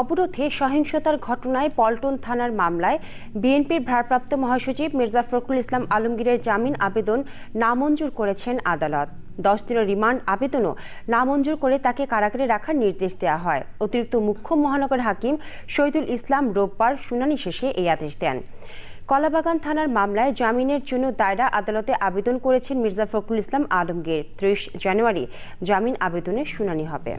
অবরোধে সহিংসতার ঘটনায় পল্টন থানার মামলায় বিএনপির ভারপ্রাপ্ত মহাসচিব মির্জা ফখরুল ইসলাম আলমগীরের জামিন আবেদন নামঞ্জুর করেছেন আদালত দশ দিনের রিমান্ড আবেদনও নামঞ্জুর করে তাকে কারাগারে রাখার নির্দেশ দেওয়া হয় অতিরিক্ত মুখ্য মহানগর হাকিম শহীদুল ইসলাম রোববার শুনানি শেষে এই আদেশ দেন কলাবাগান থানার মামলায় জামিনের জন্য দায়রা আদালতে আবেদন করেছেন মির্জা ফখরুল ইসলাম আলমগীর ত্রিশ জানুয়ারি জামিন আবেদনের শুনানি হবে